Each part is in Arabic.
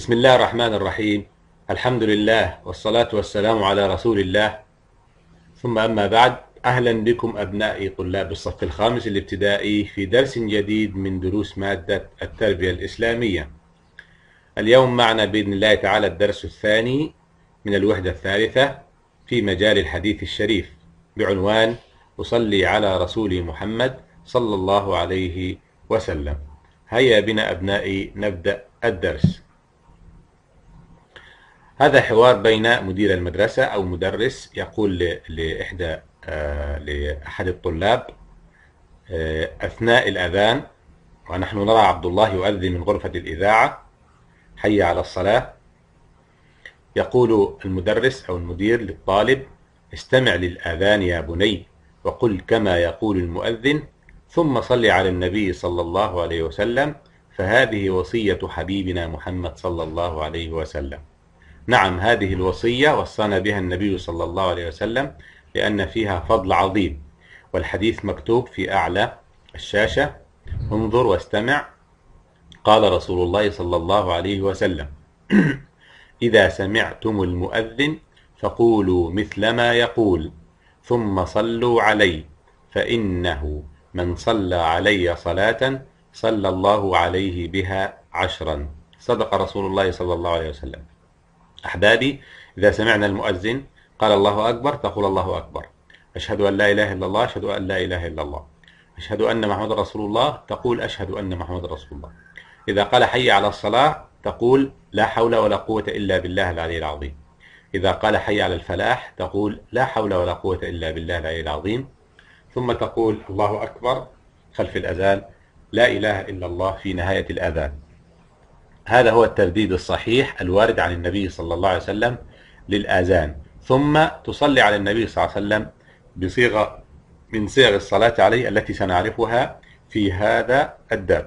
بسم الله الرحمن الرحيم الحمد لله والصلاة والسلام على رسول الله ثم أما بعد أهلا بكم أبنائي طلاب الصف الخامس الابتدائي في درس جديد من دروس مادة التربية الإسلامية اليوم معنا بإذن الله تعالى الدرس الثاني من الوحدة الثالثة في مجال الحديث الشريف بعنوان أصلي على رسول محمد صلى الله عليه وسلم هيا بنا أبنائي نبدأ الدرس هذا حوار بين مدير المدرسة أو مدرس يقول لإحدى آه، لأحد الطلاب آه، أثناء الأذان ونحن نرى عبد الله يؤذن من غرفة الإذاعة حي على الصلاة يقول المدرس أو المدير للطالب استمع للآذان يا بني وقل كما يقول المؤذن ثم صل على النبي صلى الله عليه وسلم فهذه وصية حبيبنا محمد صلى الله عليه وسلم نعم هذه الوصية وصانا بها النبي صلى الله عليه وسلم لأن فيها فضل عظيم والحديث مكتوب في أعلى الشاشة انظر واستمع قال رسول الله صلى الله عليه وسلم إذا سمعتم المؤذن فقولوا مثل ما يقول ثم صلوا علي فإنه من صلى علي صلاة صلى الله عليه بها عشرا صدق رسول الله صلى الله عليه وسلم أحبابي إذا سمعنا المؤذن قال الله أكبر تقول الله أكبر أشهد أن لا إله إلا الله أشهد أن لا إله إلا الله أشهد أن محمد رسول الله تقول أشهد أن محمد رسول الله إذا قال حي على الصلاة تقول لا حول ولا قوة إلا بالله العلي العظيم إذا قال حي على الفلاح تقول لا حول ولا قوة إلا بالله العلي العظيم ثم تقول الله أكبر خلف الأذان لا إله إلا الله في نهاية الأذان هذا هو الترديد الصحيح الوارد عن النبي صلى الله عليه وسلم للآذان ثم تصلي على النبي صلى الله عليه وسلم بصيغة من صيغ الصلاة عليه التي سنعرفها في هذا الدرس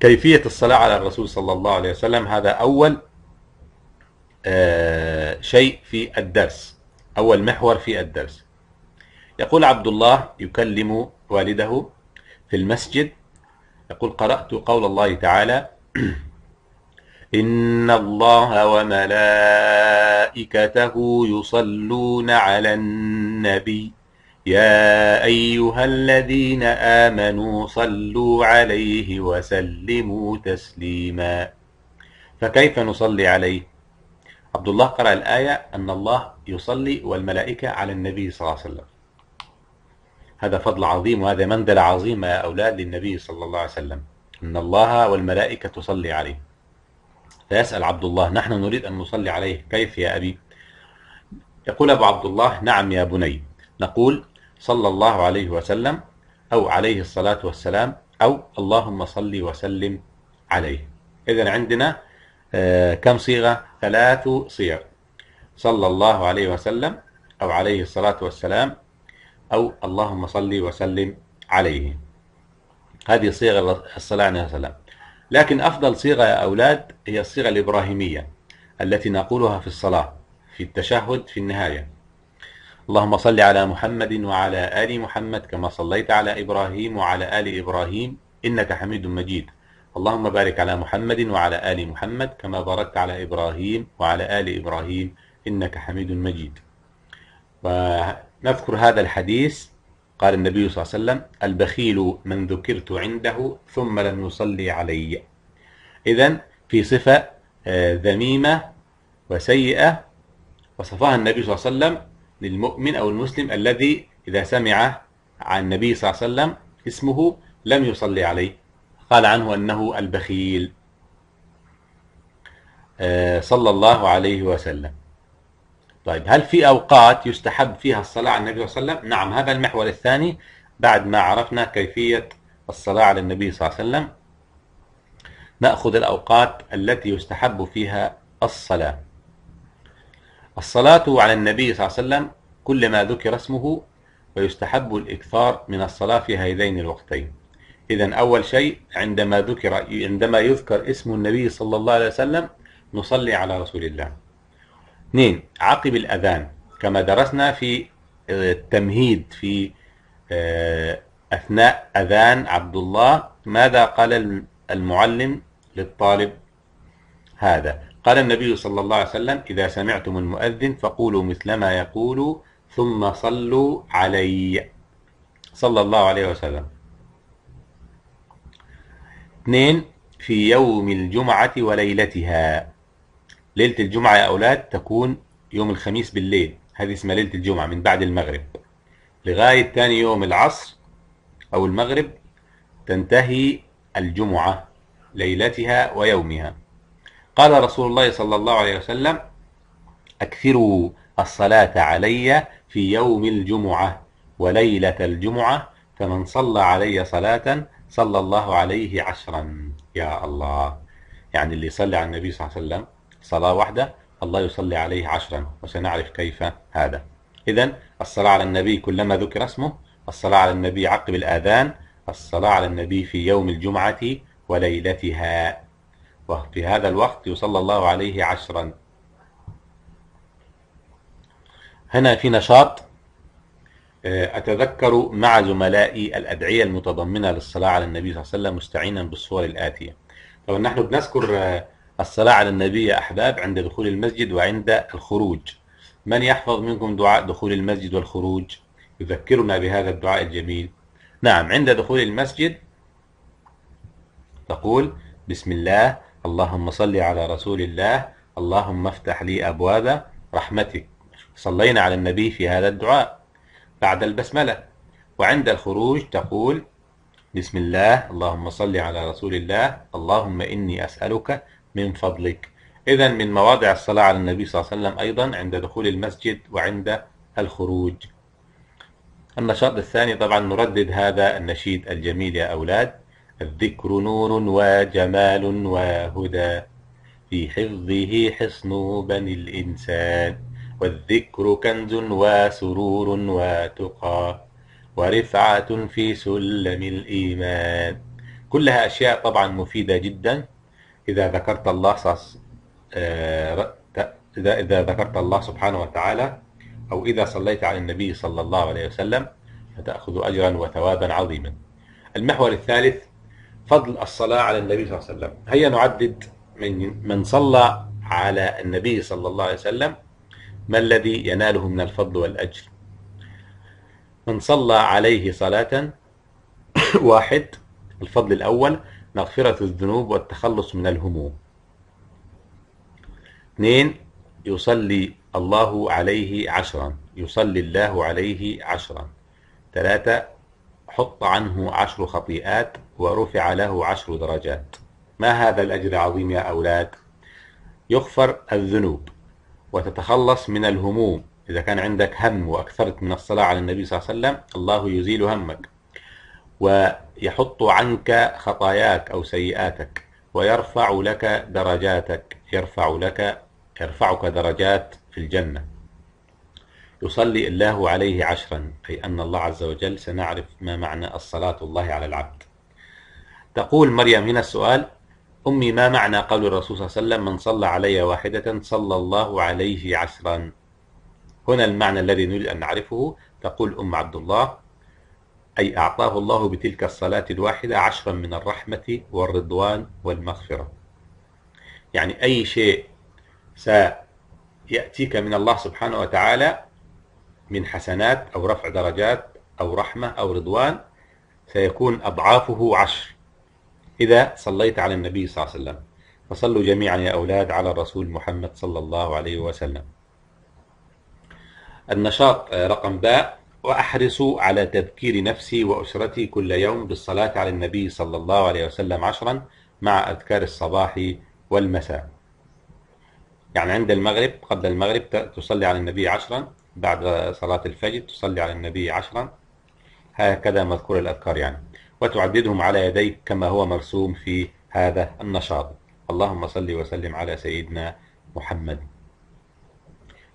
كيفية الصلاة على الرسول صلى الله عليه وسلم هذا أول آه شيء في الدرس أول محور في الدرس يقول عبد الله يكلم والده في المسجد يقول قرأت قول الله تعالى إن الله وملائكته يصلون على النبي يا أيها الذين آمنوا صلوا عليه وسلموا تسليما فكيف نصلي عليه؟ عبد الله قرأ الآية أن الله يصلي والملائكة على النبي صلى الله عليه وسلم هذا فضل عظيم وهذا مندل عظيم يا أولاد للنبي صلى الله عليه وسلم إن الله والملائكة تصلي عليه فيسأل عبد الله نحن نريد أن نصلي عليه كيف يا أبي يقول أبو عبد الله نعم يا بني نقول صلى الله عليه وسلم أو عليه الصلاة والسلام أو اللهم صل وسلم عليه إذا عندنا آه، كم صيغة ثلاث صيغ صلى الله عليه وسلم أو عليه الصلاة والسلام أو اللهم صل وسلم عليه هذه صيغة الصلاة عليه وسلم لكن أفضل صيغة يا أولاد هي الصيغة الإبراهيمية التي نقولها في الصلاة في التشهد في النهاية اللهم صل على محمد وعلى آل محمد كما صليت على إبراهيم وعلى آل إبراهيم إنك حميد مجيد اللهم بارك على محمد وعلى آل محمد كما باركت على إبراهيم وعلى آل إبراهيم إنك حميد مجيد نذكر هذا الحديث قال النبي صلى الله عليه وسلم البخيل من ذكرت عنده ثم لم يصلي علي إذا في صفة آه، ذميمة وسيئة وصفها النبي صلى الله عليه وسلم للمؤمن أو المسلم الذي إذا سمع عن النبي صلى الله عليه وسلم اسمه لم يصلي عليه قال عنه أنه البخيل آه، صلى الله عليه وسلم طيب هل في أوقات يستحب فيها الصلاة على النبي صلى الله عليه وسلم نعم هذا المحور الثاني بعد ما عرفنا كيفية الصلاة على النبي صلى الله عليه وسلم نأخذ الأوقات التي يستحب فيها الصلاة الصلاة على النبي صلى الله عليه وسلم كلما ذكر اسمه ويستحب الإكثار من الصلاة في هذين الوقتين إذا أول شيء عندما ذكر عندما يذكر اسم النبي صلى الله عليه وسلم نصلي على رسول الله اثنين عقب الأذان كما درسنا في آه، التمهيد في آه، أثناء أذان عبد الله ماذا قال المعلم للطالب هذا قال النبي صلى الله عليه وسلم إذا سمعتم المؤذن فقولوا مثل ما يقول ثم صلوا علي صلى الله عليه وسلم اثنين في يوم الجمعة وليلتها ليلة الجمعة يا أولاد تكون يوم الخميس بالليل هذه اسمها ليلة الجمعة من بعد المغرب لغاية ثاني يوم العصر أو المغرب تنتهي الجمعة ليلتها ويومها قال رسول الله صلى الله عليه وسلم أكثروا الصلاة علي في يوم الجمعة وليلة الجمعة فمن صلى علي صلاة صلى الله عليه عشرا يا الله يعني اللي يصلي على النبي صلى الله عليه وسلم صلاة واحدة الله يصلي عليه عشرا وسنعرف كيف هذا إذا الصلاة على النبي كلما ذكر اسمه الصلاة على النبي عقب الآذان الصلاة على النبي في يوم الجمعة وليلتها وفي هذا الوقت يصلى الله عليه عشرا هنا في نشاط آه، أتذكر مع زملائي الأدعية المتضمنة للصلاة على النبي صلى الله عليه وسلم مستعينا بالصور الآتية طبعا نحن بنذكر آه، الصلاة على النبي يا أحباب عند دخول المسجد وعند الخروج من يحفظ منكم دعاء دخول المسجد والخروج يذكرنا بهذا الدعاء الجميل نعم عند دخول المسجد تقول بسم الله اللهم صل على رسول الله اللهم افتح لي أبواب رحمتك صلينا على النبي في هذا الدعاء بعد البسملة وعند الخروج تقول بسم الله اللهم صل على رسول الله اللهم إني أسألك من فضلك إذا من مواضع الصلاة على النبي صلى الله عليه وسلم أيضا عند دخول المسجد وعند الخروج النشاط الثاني طبعا نردد هذا النشيد الجميل يا أولاد الذكر نور وجمال وهدى في حفظه حصن بني الإنسان والذكر كنز وسرور وتقى ورفعة في سلم الإيمان كلها أشياء طبعا مفيدة جدا إذا ذكرت الله آه، إذا إذا ذكرت الله سبحانه وتعالى أو إذا صليت على النبي صلى الله عليه وسلم فتأخذ أجرا وثوابا عظيما المحور الثالث فضل الصلاة على النبي صلى الله عليه وسلم هيا نعدد من من صلى على النبي صلى الله عليه وسلم ما الذي يناله من الفضل والأجر من صلى عليه صلاة واحد الفضل الأول مغفرة الذنوب والتخلص من الهموم اثنين يصلي الله عليه عشرا يصلي الله عليه عشرا ثلاثة حط عنه عشر خطيئات ورفع له عشر درجات ما هذا الأجر العظيم يا أولاد يغفر الذنوب وتتخلص من الهموم إذا كان عندك هم وأكثرت من الصلاة على النبي صلى الله عليه وسلم الله يزيل همك ويحط عنك خطاياك أو سيئاتك ويرفع لك درجاتك يرفع لك يرفعك درجات في الجنة يصلي الله عليه عشرا أي أن الله عز وجل سنعرف ما معنى الصلاة الله على العبد تقول مريم هنا السؤال أمي ما معنى قول الرسول صلى الله عليه وسلم من صلى علي واحدة صلى الله عليه عشرا هنا المعنى الذي نريد أن نعرفه تقول أم عبد الله أي أعطاه الله بتلك الصلاة الواحدة عشرا من الرحمة والرضوان والمغفرة يعني أي شيء سيأتيك من الله سبحانه وتعالى من حسنات أو رفع درجات أو رحمة أو رضوان سيكون أضعافه عشر إذا صليت على النبي صلى الله عليه وسلم فصلوا جميعا يا أولاد على الرسول محمد صلى الله عليه وسلم النشاط آه، رقم باء وأحرص على تذكير نفسي وأسرتي كل يوم بالصلاة على النبي صلى الله عليه وسلم عشرا مع أذكار الصباح والمساء يعني عند المغرب قبل المغرب تصلي على النبي عشرا بعد صلاة الفجر تصلي على النبي عشرا هكذا مذكور الأذكار يعني وتعددهم على يديك كما هو مرسوم في هذا النشاط اللهم صل وسلم على سيدنا محمد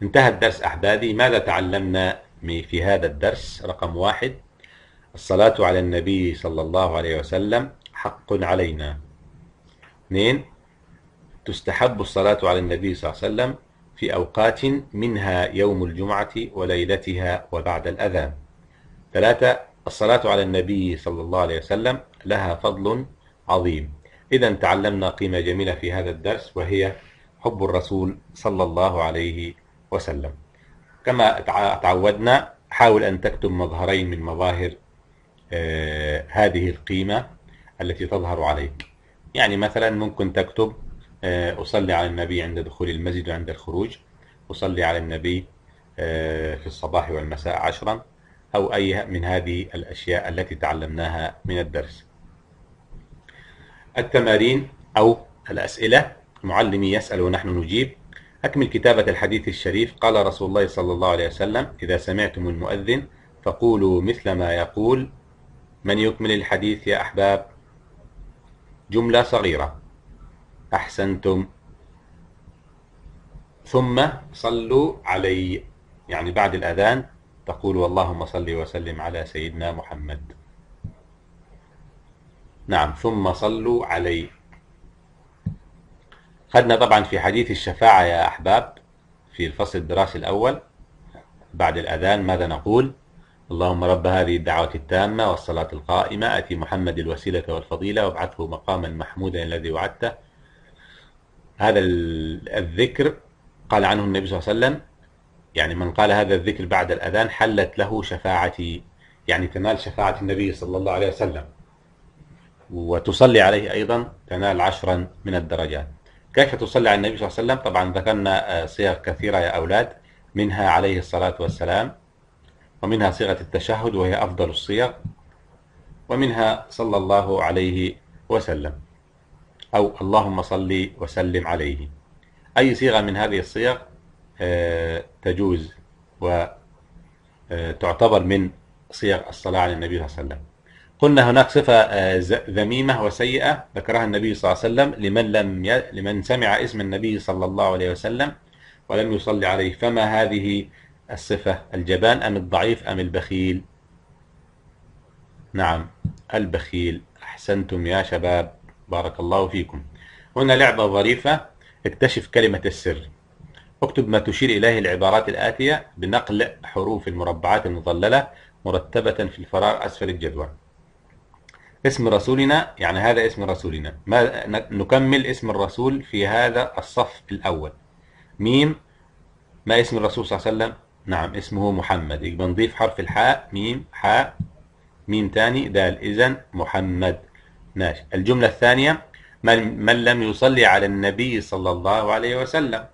انتهى الدرس أحبابي ماذا تعلمنا في هذا الدرس رقم واحد الصلاة على النبي صلى الله عليه وسلم حق علينا اثنين تستحب الصلاة على النبي صلى الله عليه وسلم في أوقات منها يوم الجمعة وليلتها وبعد الأذان ثلاثة الصلاة على النبي صلى الله عليه وسلم لها فضل عظيم إذا تعلمنا قيمة جميلة في هذا الدرس وهي حب الرسول صلى الله عليه وسلم كما تعودنا حاول أن تكتب مظهرين من مظاهر آه، هذه القيمة التي تظهر عليك يعني مثلا ممكن تكتب آه، أصلي على النبي عند دخول المسجد وعند الخروج أصلي على النبي آه، في الصباح والمساء عشرا أو أي من هذه الأشياء التي تعلمناها من الدرس التمارين أو الأسئلة معلمي يسأل ونحن نجيب أكمل كتابة الحديث الشريف قال رسول الله صلى الله عليه وسلم إذا سمعتم المؤذن فقولوا مثل ما يقول من يكمل الحديث يا أحباب جملة صغيرة أحسنتم ثم صلوا علي يعني بعد الأذان تقول اللهم صل وسلم على سيدنا محمد نعم ثم صلوا علي خدنا طبعا في حديث الشفاعة يا أحباب في الفصل الدراسي الأول بعد الأذان ماذا نقول اللهم رب هذه الدعوة التامة والصلاة القائمة أتي محمد الوسيلة والفضيلة وابعثه مقاما محمودا الذي وعدته هذا الذكر قال عنه النبي صلى الله عليه وسلم يعني من قال هذا الذكر بعد الأذان حلت له شفاعتي يعني تنال شفاعة النبي صلى الله عليه وسلم وتصلي عليه أيضا تنال عشرا من الدرجات كيف تصلي على النبي صلى الله عليه وسلم طبعا ذكرنا آه، صيغ كثيرة يا أولاد منها عليه الصلاة والسلام ومنها صيغة التشهد وهي أفضل الصيغ ومنها صلى الله عليه وسلم أو اللهم صل وسلم عليه أي صيغة من هذه الصيغ آه، تجوز وتعتبر آه، من صيغ الصلاة على النبي صلى الله عليه وسلم قلنا هناك صفة آه، ذميمة وسيئة ذكرها النبي صلى الله عليه وسلم لمن لم ي... لمن سمع اسم النبي صلى الله عليه وسلم ولم يصلي عليه فما هذه الصفة الجبان أم الضعيف أم البخيل نعم البخيل أحسنتم يا شباب بارك الله فيكم هنا لعبة ظريفة اكتشف كلمة السر اكتب ما تشير إليه العبارات الآتية بنقل حروف المربعات المظللة مرتبة في الفراغ أسفل الجدول اسم رسولنا يعني هذا اسم رسولنا ما نكمل اسم الرسول في هذا الصف الأول ميم ما اسم الرسول صلى الله عليه وسلم نعم اسمه محمد يبقى نضيف حرف الحاء ميم حاء ميم تاني دال إذن محمد ماشي الجملة الثانية من, من لم يصلي على النبي صلى الله عليه وسلم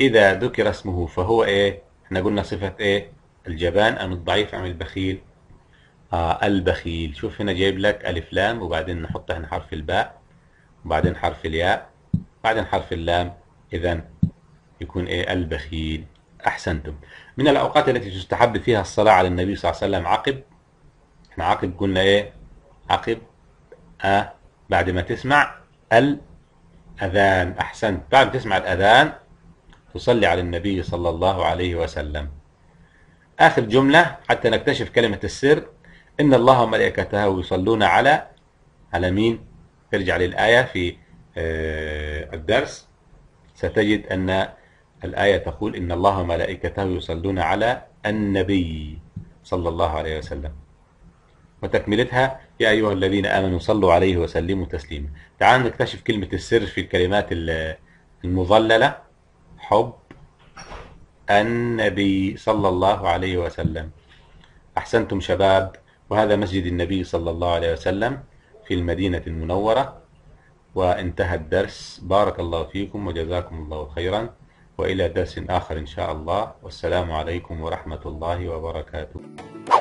إذا ذكر اسمه فهو إيه؟ احنا قلنا صفة إيه؟ الجبان أم الضعيف أم البخيل آه البخيل شوف هنا جايب لك ألف لام وبعدين نحط هنا حرف الباء وبعدين حرف الياء وبعدين حرف اللام إذا يكون إيه البخيل أحسنتم من الأوقات التي تستحب فيها الصلاة على النبي صلى الله عليه وسلم عقب احنا عقب قلنا إيه عقب آه بعد ما تسمع الأذان أحسنت بعد ما تسمع الأذان تصلي على النبي صلى الله عليه وسلم آخر جملة حتى نكتشف كلمة السر إن الله وملائكته يصلون على على مين ارجع للآية في آه، الدرس ستجد أن الآية تقول إن الله وملائكته يصلون على النبي صلى الله عليه وسلم وتكملتها يا أيها الذين آمنوا صلوا عليه وسلموا تسليما تعالوا نكتشف كلمة السر في الكلمات المظللة حب النبي صلى الله عليه وسلم أحسنتم شباب وهذا مسجد النبي صلى الله عليه وسلم في المدينة المنورة وانتهى الدرس بارك الله فيكم وجزاكم الله خيرا وإلى درس آخر إن شاء الله والسلام عليكم ورحمة الله وبركاته